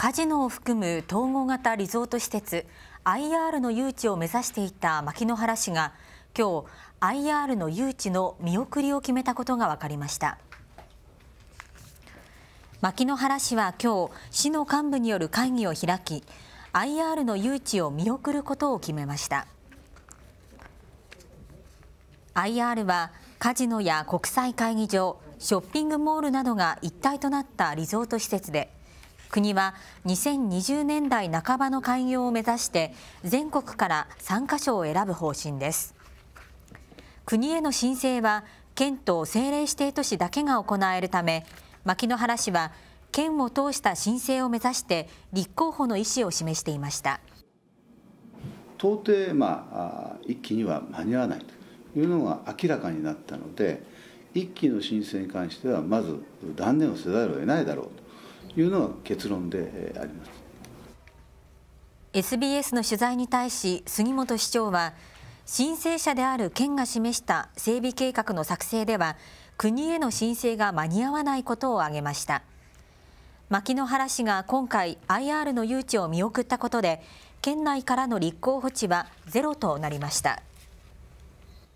カジノを含む統合型リゾート施設 IR の誘致を目指していた牧之原市が今日 IR の誘致の見送りを決めたことが分かりました牧之原市は今日市の幹部による会議を開き IR の誘致を見送ることを決めました IR はカジノや国際会議場ショッピングモールなどが一体となったリゾート施設で国は2020年代半ばの開業を目指して全国から3カ所を選ぶ方針です国への申請は県と政令指定都市だけが行えるため牧之原市は県を通した申請を目指して立候補の意思を示していました到底、まあ、一気には間に合わないというのが明らかになったので一期の申請に関してはまず断念をせざるを得ないだろうというのが結論であります SBS の取材に対し杉本市長は申請者である県が示した整備計画の作成では国への申請が間に合わないことを挙げました牧之原市が今回 IR の誘致を見送ったことで県内からの立候補地はゼロとなりました